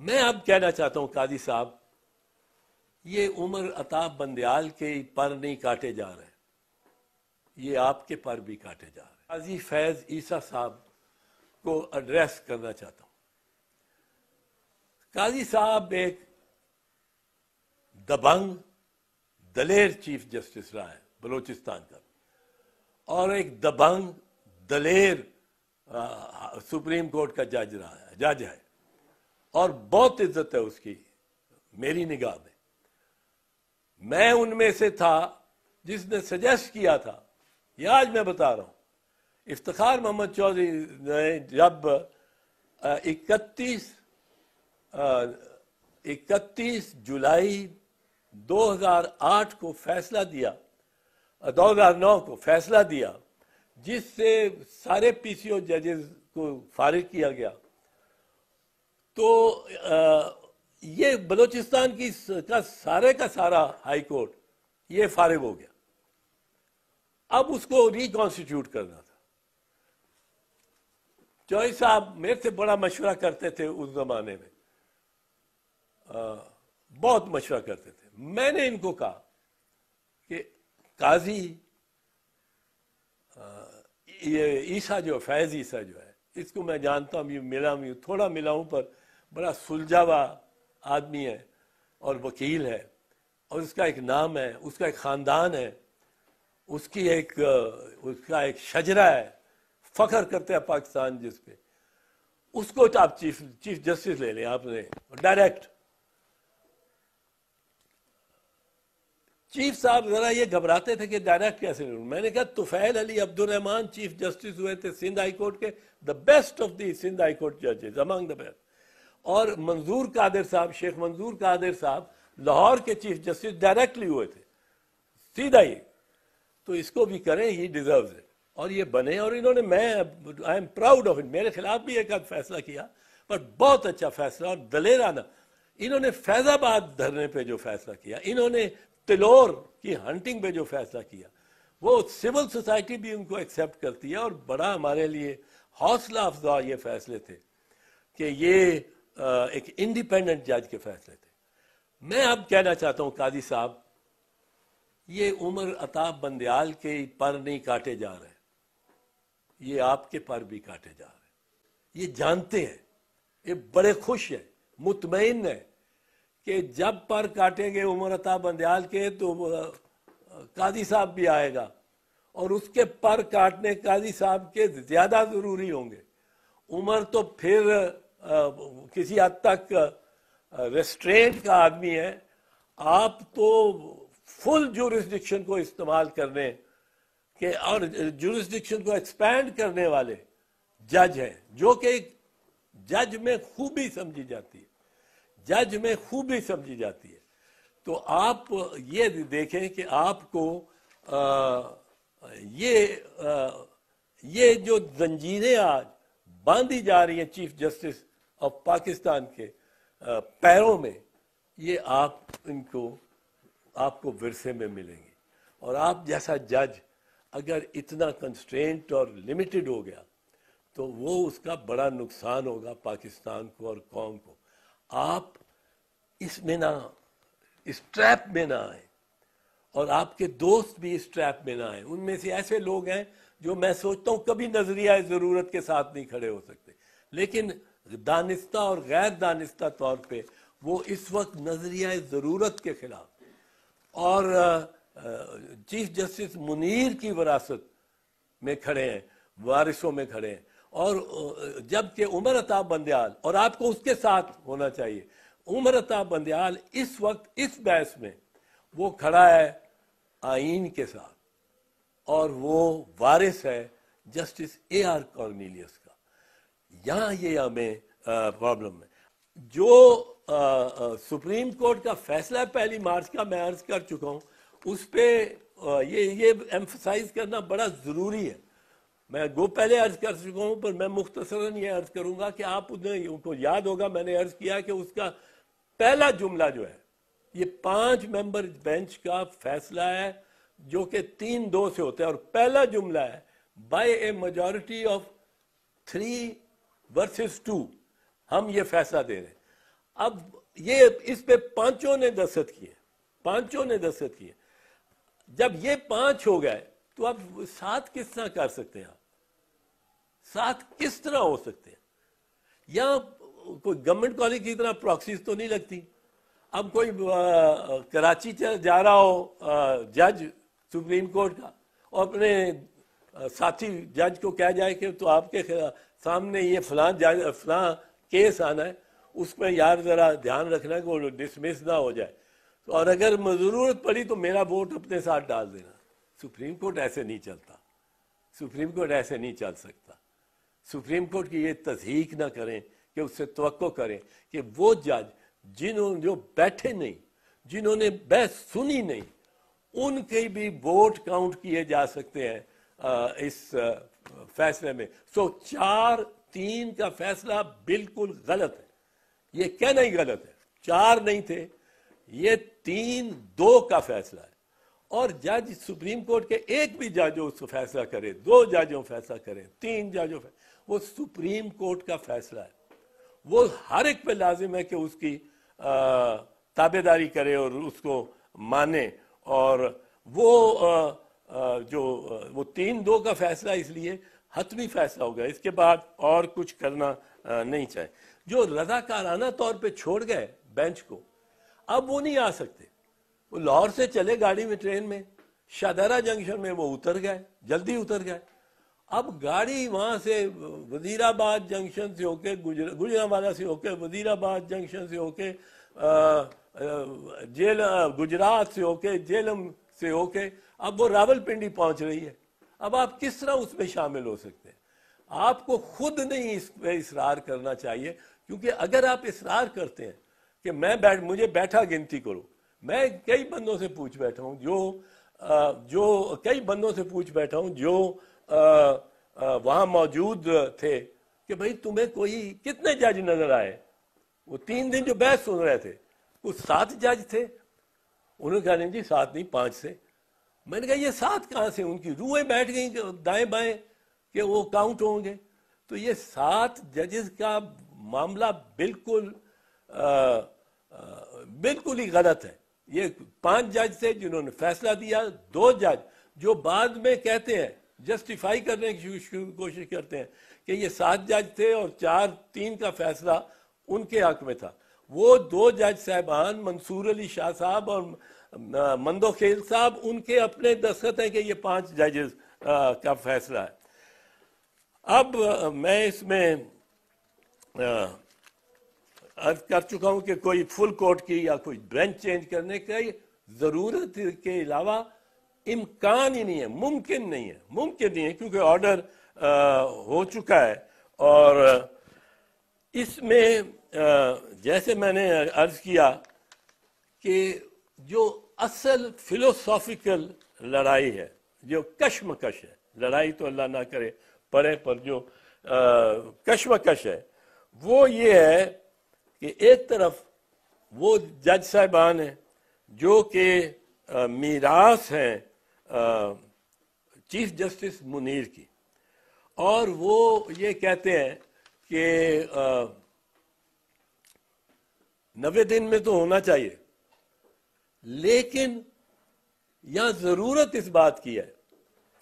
मैं अब कहना चाहता हूं काजी साहब ये उमर अताब बंदयाल के पर नहीं काटे जा रहे ये आपके पर भी काटे जा रहे काजी फैज ईसा साहब को एड्रेस करना चाहता हूं काजी साहब एक दबंग दलेर चीफ जस्टिस रहा है बलोचिस्तान का और एक दबंग दलेर आ, सुप्रीम कोर्ट का जज रहा है जज है और बहुत इज्जत है उसकी मेरी निगाह में मैं उनमें से था जिसने सजेस्ट किया था यह आज मैं बता रहा हूं इफ्तार मोहम्मद चौधरी ने जब इकतीस इकतीस जुलाई 2008 को फैसला दिया 2009 को फैसला दिया जिससे सारे पीसीओ जजेस को फारिग किया गया तो ये बलोचिस्तान की का सारे का सारा हाई कोर्ट ये फारिग हो गया अब उसको रिकॉन्स्टिट्यूट करना था चौहरी साहब मेरे से बड़ा मशवरा करते थे उस जमाने में आ, बहुत मशवरा करते थे मैंने इनको कहा कि काजी आ, ये ईसा जो फैज ईसा जो है इसको मैं जानता हूँ मिला हूं थोड़ा मिला हूं पर बड़ा सुलझावा आदमी है और वकील है और उसका एक नाम है उसका एक ख़ानदान है उसकी एक उसका एक शजरा है फ़ख्र करते हैं पाकिस्तान जिस पे उसको तो आप चीफ चीफ जस्टिस ले लें आपने डायरेक्ट चीफ साहब जरा ये घबराते थे कि डायरेक्ट कैसे लूँ मैंने कहा तुफैल अली रहमान चीफ जस्टिस हुए थे सिंध हाई कोर्ट के the best of the Sindh high court जजेज अमंग द बेस्ट और मंजूर कादिर साहब शेख मंजूर कादिर साहब लाहौर के चीफ जस्टिस डायरेक्टली हुए थे सीधा ही तो इसको भी करें ही डिजर्व इट और ये बने और इन्होंने मैं I am proud of it मेरे खिलाफ भी एक फैसला किया पर बहुत अच्छा फैसला और दलेराना इन्होंने फैजाबाद धरने पे जो फैसला किया इन्होंने तिलोर की हंटिंग पे जो फैसला किया वो सिविल सोसाइटी भी उनको एक्सेप्ट करती है और बड़ा हमारे लिए हौसला अफजा ये फैसले थे कि ये एक इंडिपेंडेंट जज के फैसले थे मैं अब कहना चाहता हूं काजी साहब ये उमर अताब बंदयाल के पर नहीं काटे जा रहे ये आपके पर भी काटे जा रहे ये जानते हैं ये बड़े खुश हैं मुतमिन है कि जब पर काटेंगे उमर अताब बंदयाल के तो काजी साहब भी आएगा और उसके पर काटने काजी साहब के ज्यादा जरूरी होंगे उमर तो फिर किसी हद तक रेस्ट्रेंट का आदमी है आप तो फुल जूरिस्डिक्शन को इस्तेमाल करने के और जूरिस्डिक्शन को एक्सपैंड करने वाले जज हैं जो कि जज में खूबी समझी जाती है जज में खूबी समझी जाती है तो आप ये देखें कि आपको आ, ये आ, ये जो जंजीरें आज बांधी जा रही हैं चीफ जस्टिस और पाकिस्तान के पैरों में ये आप इनको आपको विरसे में मिलेंगे और आप जैसा जज अगर इतना कंस्ट्रेंट और लिमिटेड हो गया तो वो उसका बड़ा नुकसान होगा पाकिस्तान को और कौम को आप इसमें ना इस ट्रैप में ना आए और आपके दोस्त भी इस ट्रैप में ना आए उनमें से ऐसे लोग हैं जो मैं सोचता हूँ कभी नजरिया ज़रूरत के साथ नहीं खड़े हो सकते लेकिन दानिस्ता और गैर दानिस्ता तौर पे वो इस वक्त नजरिया ज़रूरत के खिलाफ और चीफ जस्टिस मुनीर की वरासत में खड़े हैं वारिशों में खड़े हैं और जबकि उमर अताब बंदयाल और आपको उसके साथ होना चाहिए उमर अताब बंदयाल इस वक्त इस बहस में वो खड़ा है आइन के साथ और वो वारिस है जस्टिस ए आर कॉर्नीलियस का यहाँ ये हमें प्रॉब्लम में जो सुप्रीम कोर्ट का फैसला पहली मार्च का मैं अर्ज कर चुका हूँ उस पर ये ये एम्फोसाइज करना बड़ा ज़रूरी है मैं गो पहले अर्ज कर चुका हूँ पर मैं मुख्तसरा ये अर्ज करूँगा कि आप उन्हें उनको याद होगा मैंने अर्ज किया कि उसका पहला जुमला जो है ये पांच मेंबर बेंच का फैसला है जो कि तीन दो से होता है और पहला जुमला है by a majority of three versus two हम ये फैसला दे रहे हैं अब ये इस पे पांचों ने दस्त किए पांचों ने दस्त किए जब ये पांच हो गए तो अब सात किस तरह कर सकते हैं आप सात किस तरह हो सकते हैं या कोई गवर्नमेंट कॉलेज की तरह प्रॉक्सीज तो नहीं लगती अब कोई कराची जा रहा हो जज सुप्रीम कोर्ट का और अपने साथी जज को कह जाए कि तो आपके सामने ये फलां जज फलां केस आना है उसमें यार ज़रा ध्यान रखना कि वो डिसमिस ना हो जाए तो और अगर ज़रूरत पड़ी तो मेरा वोट अपने साथ डाल देना सुप्रीम कोर्ट ऐसे नहीं चलता सुप्रीम कोर्ट ऐसे नहीं चल सकता सुप्रीम कोर्ट की ये तस्दीक ना करें कि उससे तो करें कि वो जज जिन्होंने जो बैठे नहीं जिन्होंने बहस सुनी नहीं उनके भी वोट काउंट किए जा सकते हैं इस फैसले में सो चार तीन का फैसला बिल्कुल गलत है ये क्या नहीं गलत है चार नहीं थे ये तीन दो का फैसला है और जज सुप्रीम कोर्ट के एक भी जज उसको फैसला करे दो जजों फैसला करें तीन जजों वो सुप्रीम कोर्ट का फैसला है वो हर एक पे लाजिम है कि उसकी ताबेदारी करे और उसको माने और वो आ, आ, जो वो तीन दो का फैसला इसलिए हतमी फैसला गया इसके बाद और कुछ करना नहीं चाहिए जो रजाकाराना तौर पे छोड़ गए बेंच को अब वो नहीं आ सकते वो लाहौर से चले गाड़ी में ट्रेन में शाहदारा जंक्शन में वो उतर गए जल्दी उतर गए अब गाड़ी वहां से वजीराबाद जंक्शन से होके गुजरा गुजरावाला से होके वजीराबाद जंक्शन से होके जेल गुजरात से होके जेलम से होके अब वो रावलपिंडी पहुंच रही है अब आप किस तरह उसमें शामिल हो सकते हैं आपको खुद नहीं इस पर इसरार करना चाहिए क्योंकि अगर आप इसरार करते हैं कि मैं बैठ मुझे बैठा गिनती करो मैं कई बंदों से पूछ बैठा हूँ जो जो कई बंदों से पूछ बैठा हूँ जो वहाँ मौजूद थे कि भाई तुम्हें कोई कितने जज नजर आए वो तीन दिन जो बहस सुन रहे थे वो सात जज थे उन्होंने कहा नहीं जी सात नहीं पांच से मैंने कहा ये साथ कहाँ से उनकी रूहें बैठ गई दाएं बाएं कि वो काउंट होंगे तो ये सात जजेस का मामला बिल्कुल आ, आ, बिल्कुल ही गलत है ये पांच जज थे जिन्होंने फैसला दिया दो जज जो बाद में कहते हैं जस्टिफाई करने की कोशिश करते हैं कि ये सात जज थे और चार तीन का फैसला उनके हक में था वो दो जज साहबान मंसूर अली शाह साहब और मंदो खेल साहब उनके अपने दस्खत हैं कि ये पांच जजेस का फैसला है अब मैं इसमें अर्ज कर चुका हूं कि कोई फुल कोर्ट की या कोई बेंच चेंज करने की जरूरत के अलावा इम्कान ही नहीं है मुमकिन नहीं है मुमकिन नहीं है क्योंकि ऑर्डर हो चुका है और इसमें जैसे मैंने अर्ज किया कि जो असल फिलोसॉफिकल लड़ाई है जो कश्मकश है लड़ाई तो अल्लाह ना करे परे पर जो कश्मकश है वो ये है कि एक तरफ वो जज साहबान हैं जो कि मीरास हैं चीफ जस्टिस मुनीर की और वो ये कहते हैं कि नवे दिन में तो होना चाहिए लेकिन यहां जरूरत इस बात की है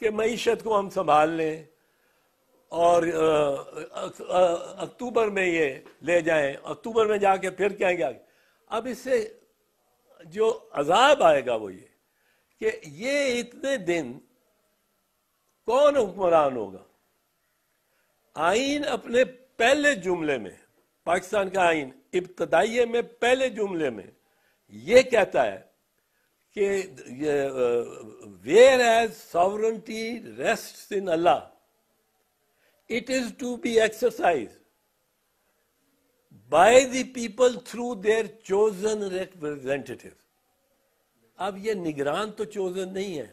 कि मीशत को हम संभाल लें और अक्टूबर में ये ले जाएं अक्टूबर में जाके फिर क्या क्या अब इससे जो अजाब आएगा वो ये कि ये इतने दिन कौन हुक्मरान होगा आइन अपने पहले जुमले में पाकिस्तान का आइन इब्तदाइये में पहले जुमले में ये कहता है कि whereas sovereignty rest in Allah it is to be exercise by the people through their chosen representative अब ये निगरान तो चोजन नहीं है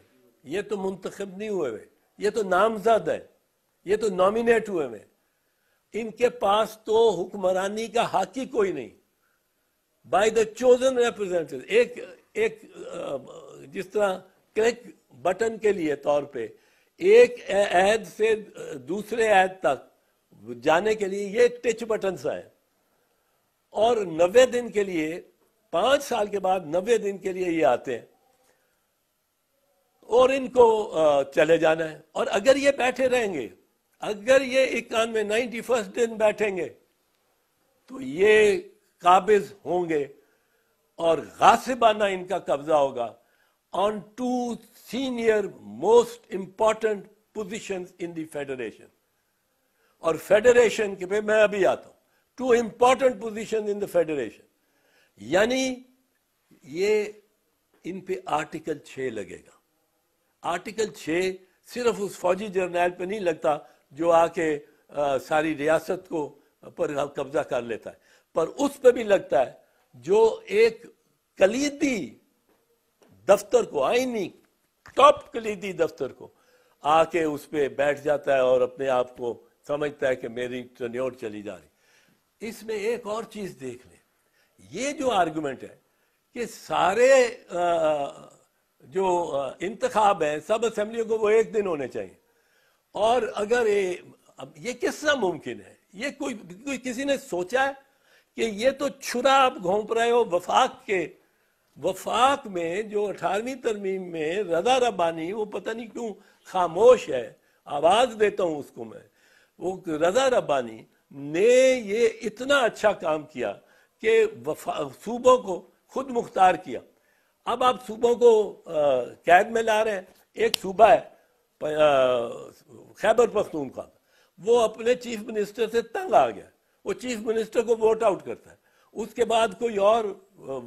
ये तो मुंतखब नहीं हुए हुए ये तो नामजद है ये तो नॉमिनेट हुए हुए इनके पास तो हुक्मरानी का हक ही कोई नहीं बाय द चोजन रिप्रेजेंटेटिव एक एक जिस तरह क्लिक बटन के लिए तौर पे एक ऐद से दूसरे ऐद तक जाने के लिए ये टिच बटन सा है और नब्बे दिन के लिए पांच साल के बाद नब्बे दिन के लिए ये आते हैं और इनको चले जाना है और अगर ये बैठे रहेंगे अगर ये इक्यानवे नाइन्टी फर्स्ट दिन बैठेंगे तो ये काबिज होंगे और गासिबाना इनका कब्जा होगा on two senior most important position in the federation और फेडरेशन के पे मैं अभी आता हूं two important position in the federation यानी ये इन पे आर्टिकल छ लगेगा आर्टिकल छ सिर्फ उस फौजी जर्नैल पे नहीं लगता जो आके आ, सारी रियासत को पर कब्जा कर लेता है पर उस पर भी लगता है जो एक कलीदी दफ्तर को आईनी टॉप कलीदी दफ्तर को आके उस पर बैठ जाता है और अपने आप को समझता है कि मेरी टन्योर चली जा रही इसमें एक और चीज देख लें ये जो आर्गुमेंट है कि सारे जो इंतखाब हैं सब असेंबलियों को वो एक दिन होने चाहिए और अगर ये ये किस तरह मुमकिन है ये कोई, कोई किसी ने सोचा है कि ये तो छुरा आप घोंप रहे हो वफाक के वफाक में जो अठारहवीं तरमीम में रदा रब्बानी वो पता नहीं क्यों खामोश है आवाज देता हूं उसको मैं वो रजा रब्बानी ने ये इतना अच्छा काम किया कि सूबों को खुद मुख्तार किया अब आप सूबों को कैद में ला रहे हैं एक सूबा है खैबर पख्तूनख्वा वो अपने चीफ मिनिस्टर से तंग आ गया वो चीफ मिनिस्टर को वोट आउट करता है उसके बाद कोई और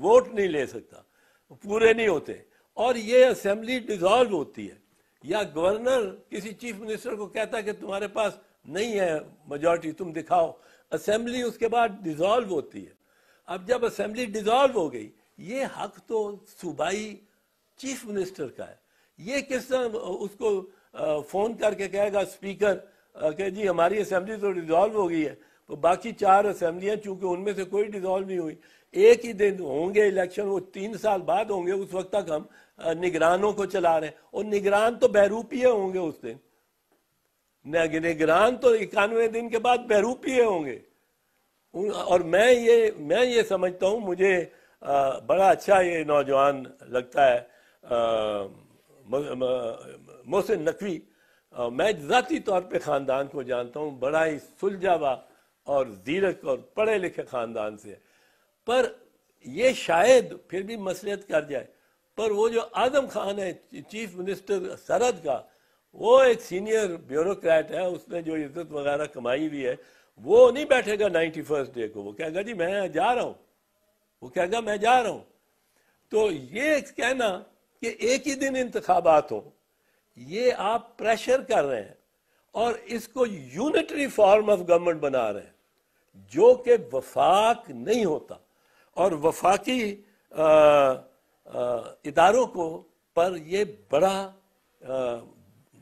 वोट नहीं ले सकता पूरे नहीं होते और ये असेंबली डिजॉल्व होती है या गवर्नर किसी चीफ मिनिस्टर को कहता है कि तुम्हारे पास नहीं है मेजोरिटी तुम दिखाओ असेंबली उसके बाद डिजॉल्व होती है अब जब असेंबली डिजॉल्व हो गई ये हक तो सूबाई चीफ मिनिस्टर का है ये किस तरह उसको फ़ोन करके कहेगा स्पीकर कि जी हमारी असेंबली तो डिजॉल्व हो गई है तो बाकी चार असेंबलियां चूंकि उनमें से कोई डिजॉल्व नहीं हुई एक ही दिन होंगे इलेक्शन वो तीन साल बाद होंगे उस वक्त तक हम निगरानों को चला रहे हैं और निगरान तो बहरूपीय होंगे उस दिन निगरान तो इक्यानवे दिन के बाद बहरूपीय होंगे और मैं ये मैं ये समझता हूँ मुझे आ, बड़ा अच्छा ये नौजवान लगता है मोहसिन नकवी मैं ज़ाती तौर पे ख़ानदान को जानता हूँ बड़ा ही सुलझा हुआ और जीरक और पढ़े लिखे ख़ानदान से पर यह शायद फिर भी मसलियत कर जाए पर वो जो आजम खान है चीफ मिनिस्टर सरहद का वो एक सीनियर ब्यूरोक्रेट है उसने जो इज्जत वगैरह कमाई हुई है वो नहीं बैठेगा नाइन्टी फर्स्ट डे को वो कहेगा जी मैं जा रहा हूँ वो कहेगा मैं जा रहा हूँ तो ये कहना कि एक ही दिन इंतबात हो ये आप प्रेशर कर रहे हैं और इसको यूनिटरी फॉर्म ऑफ गवर्नमेंट बना रहे हैं जो कि वफाक नहीं होता और वफाकी इदारों को पर यह बड़ा आ,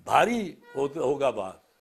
भारी हो, होगा बात